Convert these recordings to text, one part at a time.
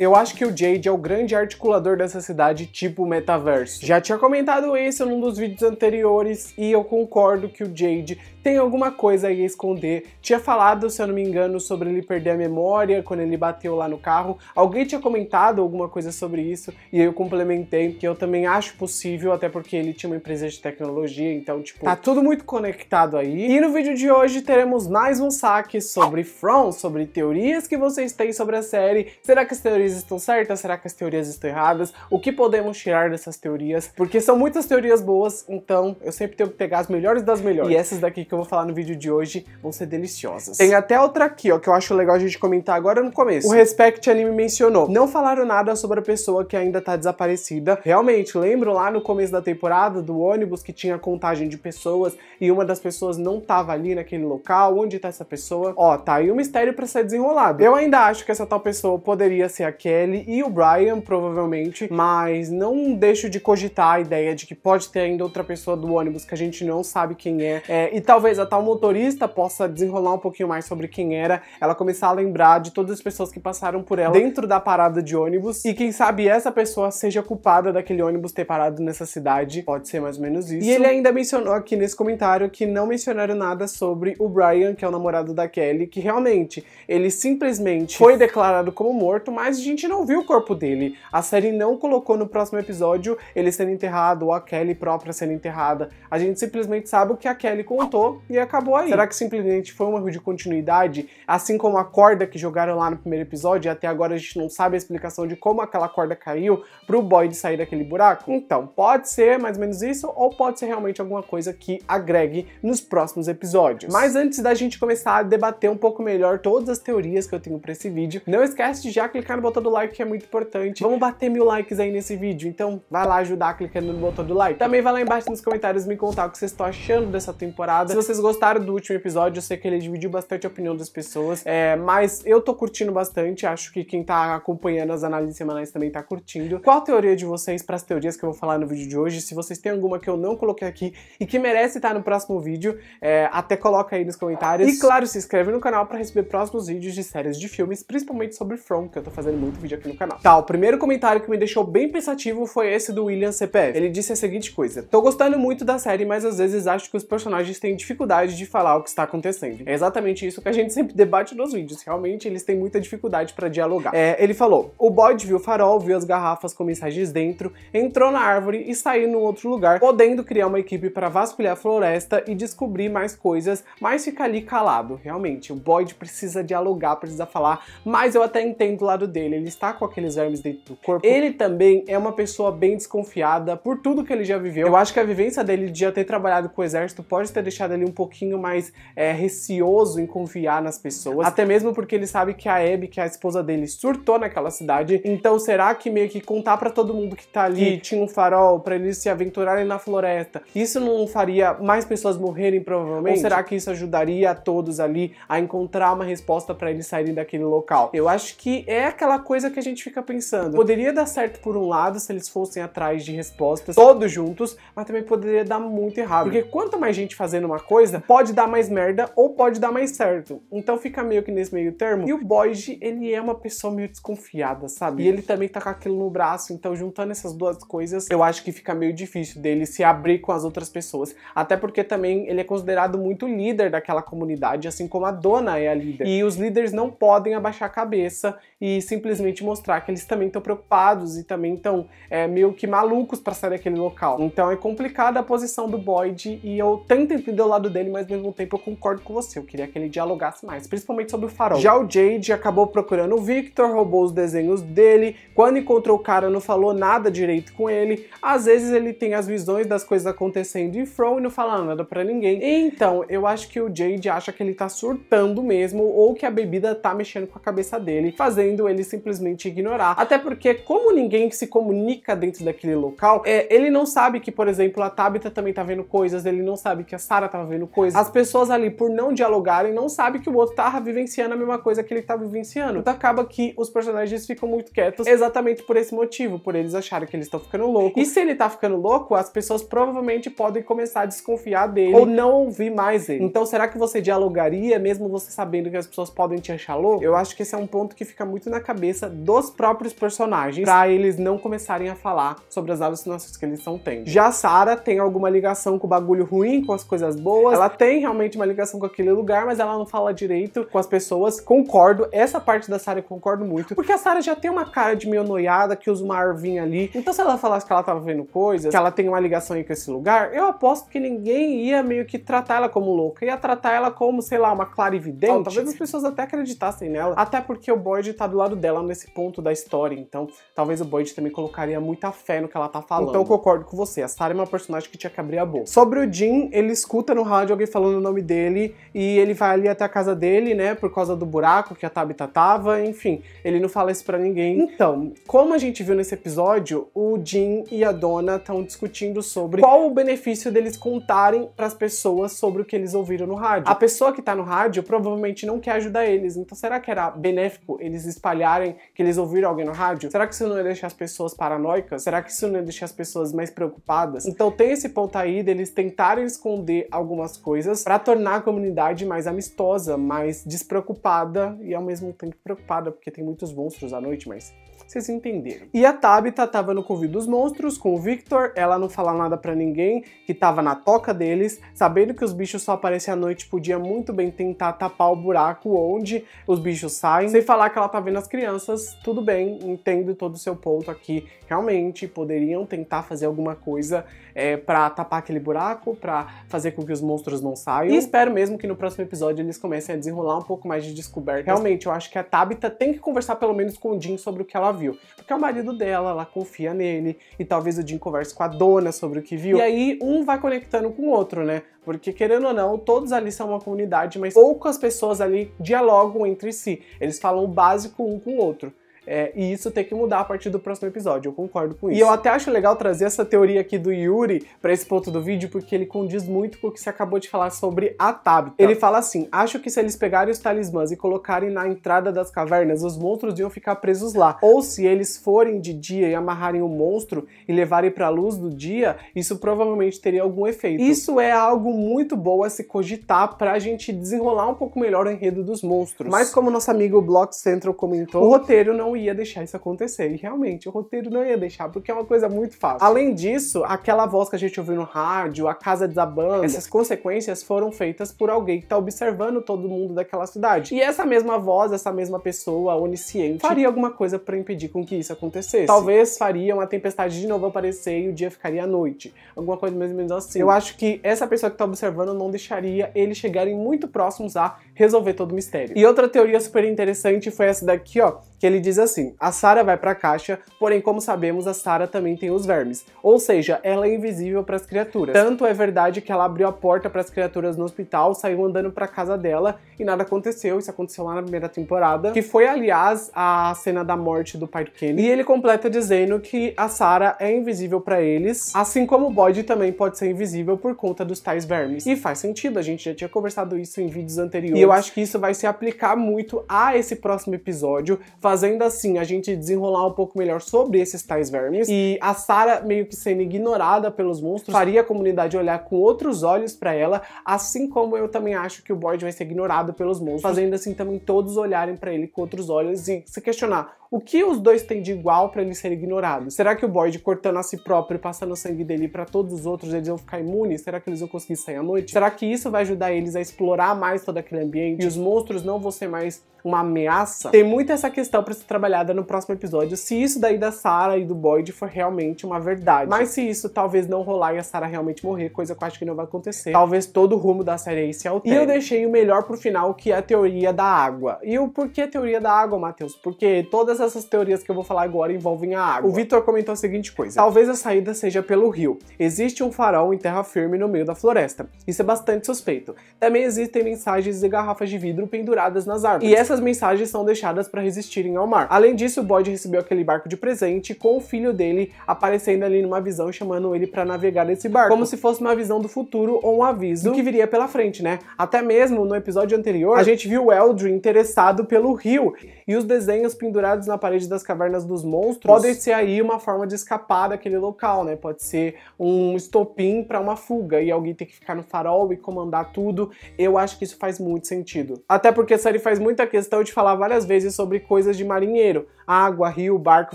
Eu acho que o Jade é o grande articulador dessa cidade tipo metaverso. Já tinha comentado isso num dos vídeos anteriores e eu concordo que o Jade tem alguma coisa aí a esconder. Tinha falado, se eu não me engano, sobre ele perder a memória quando ele bateu lá no carro. Alguém tinha comentado alguma coisa sobre isso e eu complementei que eu também acho possível, até porque ele tinha uma empresa de tecnologia, então, tipo, tá tudo muito conectado aí. E no vídeo de hoje teremos mais um saque sobre From, sobre teorias que vocês têm sobre a série. Será que as teorias estão certas? Será que as teorias estão erradas? O que podemos tirar dessas teorias? Porque são muitas teorias boas, então eu sempre tenho que pegar as melhores das melhores. E essas daqui que eu vou falar no vídeo de hoje vão ser deliciosas. Tem até outra aqui, ó, que eu acho legal a gente comentar agora no começo. O Respect Anime mencionou, não falaram nada sobre a pessoa que ainda tá desaparecida. Realmente, lembro lá no começo da temporada do ônibus que tinha contagem de pessoas e uma das pessoas não tava ali naquele local, onde tá essa pessoa? Ó, tá aí um mistério para ser desenrolado. Eu ainda acho que essa tal pessoa poderia ser a Kelly e o Brian, provavelmente, mas não deixo de cogitar a ideia de que pode ter ainda outra pessoa do ônibus que a gente não sabe quem é, é e talvez talvez a tal motorista possa desenrolar um pouquinho mais sobre quem era, ela começar a lembrar de todas as pessoas que passaram por ela dentro da parada de ônibus e quem sabe essa pessoa seja culpada daquele ônibus ter parado nessa cidade. Pode ser mais ou menos isso. E ele ainda mencionou aqui nesse comentário que não mencionaram nada sobre o Brian, que é o namorado da Kelly, que realmente ele simplesmente foi declarado como morto, mas a gente não viu o corpo dele. A série não colocou no próximo episódio ele sendo enterrado ou a Kelly própria sendo enterrada. A gente simplesmente sabe o que a Kelly contou e acabou aí. Será que simplesmente foi um erro de continuidade? Assim como a corda que jogaram lá no primeiro episódio, e até agora a gente não sabe a explicação de como aquela corda caiu pro de sair daquele buraco? Então, pode ser mais ou menos isso, ou pode ser realmente alguma coisa que agregue nos próximos episódios. Mas antes da gente começar a debater um pouco melhor todas as teorias que eu tenho para esse vídeo, não esquece de já clicar no botão do like que é muito importante. Vamos bater mil likes aí nesse vídeo, então vai lá ajudar clicando no botão do like. Também vai lá embaixo nos comentários me contar o que vocês estão achando dessa temporada vocês gostaram do último episódio, eu sei que ele dividiu bastante a opinião das pessoas, é, mas eu tô curtindo bastante, acho que quem tá acompanhando as análises semanais também tá curtindo. Qual a teoria de vocês para as teorias que eu vou falar no vídeo de hoje? Se vocês têm alguma que eu não coloquei aqui e que merece estar no próximo vídeo, é, até coloca aí nos comentários. E claro, se inscreve no canal para receber próximos vídeos de séries de filmes, principalmente sobre From, que eu tô fazendo muito vídeo aqui no canal. Tá, o primeiro comentário que me deixou bem pensativo foi esse do William CPF. Ele disse a seguinte coisa: Tô gostando muito da série, mas às vezes acho que os personagens têm dificuldade dificuldade de falar o que está acontecendo. É exatamente isso que a gente sempre debate nos vídeos. Realmente, eles têm muita dificuldade para dialogar. É, ele falou: o bode viu o farol, viu as garrafas com mensagens dentro, entrou na árvore e saiu num outro lugar, podendo criar uma equipe para vasculhar a floresta e descobrir mais coisas, mas fica ali calado. Realmente, o bode precisa dialogar, precisa falar, mas eu até entendo o lado dele. Ele está com aqueles vermes dentro do corpo. Ele também é uma pessoa bem desconfiada por tudo que ele já viveu. Eu acho que a vivência dele de já ter trabalhado com o exército pode ter deixado ele ali um pouquinho mais é, receoso em confiar nas pessoas, até mesmo porque ele sabe que a Abby, que é a esposa dele, surtou naquela cidade. Então será que meio que contar para todo mundo que tá ali, que tinha um farol, para eles se aventurarem na floresta, isso não faria mais pessoas morrerem provavelmente? Ou será que isso ajudaria a todos ali a encontrar uma resposta para eles saírem daquele local? Eu acho que é aquela coisa que a gente fica pensando. Poderia dar certo por um lado se eles fossem atrás de respostas todos juntos, mas também poderia dar muito errado. Porque quanto mais gente fazendo uma coisa, pode dar mais merda ou pode dar mais certo. Então fica meio que nesse meio termo. E o Boyd, ele é uma pessoa meio desconfiada, sabe? E ele também tá com aquilo no braço, então juntando essas duas coisas, eu acho que fica meio difícil dele se abrir com as outras pessoas. Até porque também ele é considerado muito líder daquela comunidade, assim como a dona é a líder. E os líderes não podem abaixar a cabeça e simplesmente mostrar que eles também estão preocupados e também estão é, meio que malucos para sair daquele local. Então é complicada a posição do Boyd e eu tento entender o lado lado dele, mas ao mesmo tempo eu concordo com você. Eu queria que ele dialogasse mais, principalmente sobre o farol. Já o Jade acabou procurando o Victor, roubou os desenhos dele. Quando encontrou o cara, não falou nada direito com ele. Às vezes ele tem as visões das coisas acontecendo em Fro e não fala nada para ninguém. Então, eu acho que o Jade acha que ele tá surtando mesmo ou que a bebida tá mexendo com a cabeça dele, fazendo ele simplesmente ignorar. Até porque, como ninguém se comunica dentro daquele local, é, ele não sabe que, por exemplo, a Tabitha também tá vendo coisas, ele não sabe que a Sarah tá tava coisa. As pessoas ali, por não dialogarem, não sabem que o outro tava tá vivenciando a mesma coisa que ele tá vivenciando. Então acaba que os personagens ficam muito quietos exatamente por esse motivo, por eles acharem que eles estão ficando loucos. E se ele tá ficando louco, as pessoas provavelmente podem começar a desconfiar dele ou não ouvir mais ele. Então será que você dialogaria mesmo você sabendo que as pessoas podem te achar louco? Eu acho que esse é um ponto que fica muito na cabeça dos próprios personagens para eles não começarem a falar sobre as alucinações que eles estão tendo. Já Sara tem alguma ligação com o bagulho ruim, com as coisas boas, boas. Ela tem realmente uma ligação com aquele lugar, mas ela não fala direito com as pessoas. Concordo, essa parte da Sarah eu concordo muito, porque a Sarah já tem uma cara de meio noiada, que usa uma arvinha ali. Então se ela falasse que ela tava vendo coisas, que ela tem uma ligação aí com esse lugar, eu aposto que ninguém ia meio que tratar ela como louca, ia tratar ela como, sei lá, uma clarividente. Oh, talvez as pessoas até acreditassem nela, até porque o Boyd tá do lado dela nesse ponto da história, então talvez o Boyd também colocaria muita fé no que ela tá falando. Então eu concordo com você, a Sarah é uma personagem que tinha que abrir a boca. Sobre o Jim, ele escuta no no rádio alguém falando o nome dele e ele vai ali até a casa dele, né, por causa do buraco que a Tabitha tá, tava, enfim, ele não fala isso pra ninguém. Então, como a gente viu nesse episódio, o Jim e a Dona estão discutindo sobre qual o benefício deles contarem para as pessoas sobre o que eles ouviram no rádio. A pessoa que tá no rádio provavelmente não quer ajudar eles, então será que era benéfico eles espalharem que eles ouviram alguém no rádio? Será que isso não ia deixar as pessoas paranoicas? Será que isso não ia deixar as pessoas mais preocupadas? Então tem esse ponto aí deles tentarem esconder algo algumas coisas para tornar a comunidade mais amistosa, mais despreocupada e ao mesmo tempo preocupada, porque tem muitos monstros à noite, mas vocês entenderam. E a Tabitha tava no convívio dos monstros com o Victor, ela não fala nada para ninguém, que tava na toca deles, sabendo que os bichos só aparecem à noite, podia muito bem tentar tapar o buraco onde os bichos saem, sem falar que ela tá vendo as crianças, tudo bem, entendo todo o seu ponto aqui, realmente poderiam tentar fazer alguma coisa é, para tapar aquele buraco, para fazer com que os monstros não saiam. E espero mesmo que no próximo episódio eles comecem a desenrolar um pouco mais de descoberta. Realmente, eu acho que a Tabitha tem que conversar pelo menos com o Jim sobre o que ela viu. Porque é o marido dela, ela confia nele, e talvez o Jim converse com a dona sobre o que viu. E aí um vai conectando com o outro, né? Porque querendo ou não, todos ali são uma comunidade, mas poucas pessoas ali dialogam entre si. Eles falam o básico um com o outro. É, e isso tem que mudar a partir do próximo episódio, eu concordo com isso. E eu até acho legal trazer essa teoria aqui do Yuri para esse ponto do vídeo, porque ele condiz muito com o que você acabou de falar sobre a Tabitha. Ele fala assim: acho que se eles pegarem os talismãs e colocarem na entrada das cavernas, os monstros iam ficar presos lá. Ou se eles forem de dia e amarrarem o monstro e levarem para a luz do dia, isso provavelmente teria algum efeito. Isso é algo muito bom a se cogitar para a gente desenrolar um pouco melhor o enredo dos monstros. Mas como nosso amigo Block Central comentou, o roteiro não ia deixar isso acontecer. E realmente, o roteiro não ia deixar, porque é uma coisa muito fácil. Além disso, aquela voz que a gente ouviu no rádio, a casa desabando, essas consequências foram feitas por alguém que tá observando todo mundo daquela cidade. E essa mesma voz, essa mesma pessoa onisciente, faria alguma coisa para impedir com que isso acontecesse. Talvez faria uma tempestade de novo aparecer e o dia ficaria à noite. Alguma coisa mais ou menos assim. Eu acho que essa pessoa que tá observando não deixaria eles chegarem muito próximos a resolver todo o mistério. E outra teoria super interessante foi essa daqui, ó, que ele diz assim, assim, a Sara vai para a caixa, porém, como sabemos, a Sara também tem os vermes. Ou seja, ela é invisível para as criaturas. Tanto é verdade que ela abriu a porta para as criaturas no hospital, saiu andando para casa dela e nada aconteceu. Isso aconteceu lá na primeira temporada, que foi, aliás, a cena da morte do pai do Kenny. E ele completa dizendo que a Sara é invisível para eles, assim como o Boyd também pode ser invisível por conta dos tais vermes. E faz sentido, a gente já tinha conversado isso em vídeos anteriores. E eu acho que isso vai se aplicar muito a esse próximo episódio, fazendo as assim a gente desenrolar um pouco melhor sobre esses tais vermes. E a Sara meio que sendo ignorada pelos monstros faria a comunidade olhar com outros olhos para ela, assim como eu também acho que o Boyd vai ser ignorado pelos monstros, fazendo assim também todos olharem para ele com outros olhos e se questionar o que os dois têm de igual para ele ser ignorado? Será que o Boyd cortando a si próprio e passando o sangue dele para todos os outros, eles vão ficar imunes? Será que eles vão conseguir sair à noite? Será que isso vai ajudar eles a explorar mais todo aquele ambiente e os monstros não vão ser mais uma ameaça? Tem muito essa questão para ser trabalhada no próximo episódio, se isso daí da Sarah e do Boyd for realmente uma verdade. Mas se isso talvez não rolar e a Sarah realmente morrer, coisa que eu acho que não vai acontecer, talvez todo o rumo da série aí se altere. E eu deixei o melhor pro final, que é a teoria da água. E o porquê a teoria da água, Matheus? Porque todas todas essas teorias que eu vou falar agora envolvem a água. O Vitor comentou a seguinte coisa: talvez a saída seja pelo rio. Existe um farol em terra firme no meio da floresta. Isso é bastante suspeito. Também existem mensagens de garrafas de vidro penduradas nas árvores. E essas mensagens são deixadas para resistirem ao mar. Além disso, o Boyd recebeu aquele barco de presente com o filho dele aparecendo ali numa visão chamando ele para navegar esse barco, como se fosse uma visão do futuro ou um aviso do que viria pela frente, né? Até mesmo no episódio anterior, a gente viu Eldrin interessado pelo rio e os desenhos pendurados na parede das cavernas dos monstros, podem ser aí uma forma de escapar daquele local, né? Pode ser um estopim para uma fuga e alguém tem que ficar no farol e comandar tudo. Eu acho que isso faz muito sentido. Até porque a série faz muita questão de falar várias vezes sobre coisas de marinheiro água, rio, barco,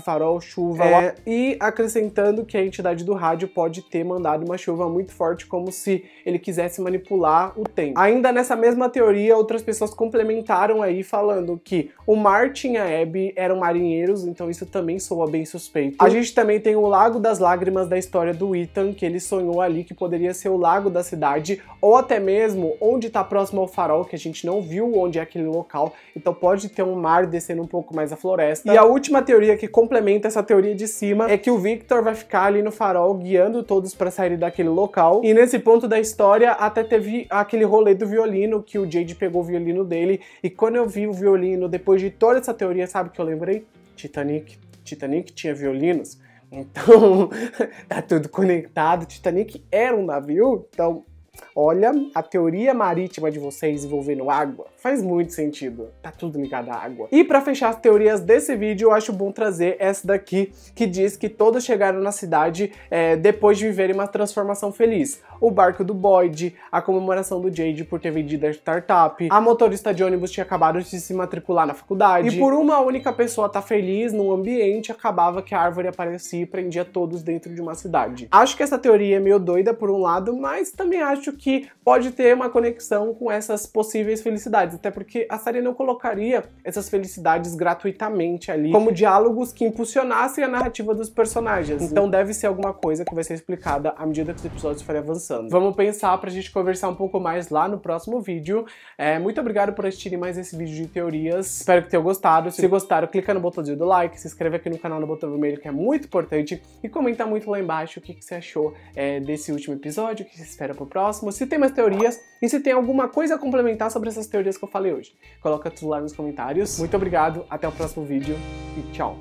farol, chuva. É, e acrescentando que a entidade do rádio pode ter mandado uma chuva muito forte, como se ele quisesse manipular o tempo. Ainda nessa mesma teoria, outras pessoas complementaram aí falando que o Martin e a Abby eram marinheiros, então isso também soa bem suspeito. A gente também tem o Lago das Lágrimas da história do Ethan, que ele sonhou ali que poderia ser o lago da cidade, ou até mesmo onde está próximo ao farol, que a gente não viu onde é aquele local, então pode ter um mar descendo um pouco mais a floresta. E a última teoria que complementa essa teoria de cima é que o Victor vai ficar ali no farol guiando todos para sair daquele local. E nesse ponto da história até teve aquele rolê do violino que o Jade pegou o violino dele. E quando eu vi o violino, depois de toda essa teoria, sabe que eu lembrei? Titanic. Titanic tinha violinos. Então, tá tudo conectado. Titanic era um navio, então Olha, a teoria marítima de vocês envolvendo água faz muito sentido. Tá tudo ligado à água. E para fechar as teorias desse vídeo, eu acho bom trazer essa daqui, que diz que todos chegaram na cidade é, depois de viverem uma transformação feliz. O barco do Boyd, a comemoração do Jade por ter vendido a startup, a motorista de ônibus tinha acabado de se matricular na faculdade. E por uma única pessoa estar tá feliz num ambiente, acabava que a árvore aparecia e prendia todos dentro de uma cidade. Acho que essa teoria é meio doida por um lado, mas também acho acho que pode ter uma conexão com essas possíveis felicidades, até porque a série não colocaria essas felicidades gratuitamente ali como diálogos que impulsionassem a narrativa dos personagens. Uhum. Então deve ser alguma coisa que vai ser explicada à medida que os episódios forem avançando. Vamos pensar pra gente conversar um pouco mais lá no próximo vídeo. É, muito obrigado por assistirem mais esse vídeo de teorias. Espero que tenham gostado. Se gostaram, clica no botãozinho do like, se inscreve aqui no canal no botão vermelho, que é muito importante, e comenta muito lá embaixo o que, que você achou é, desse último episódio, o que você espera pro próximo próximo, se tem mais teorias e se tem alguma coisa a complementar sobre essas teorias que eu falei hoje. Coloca tudo lá nos comentários. Muito obrigado, até o próximo vídeo e tchau!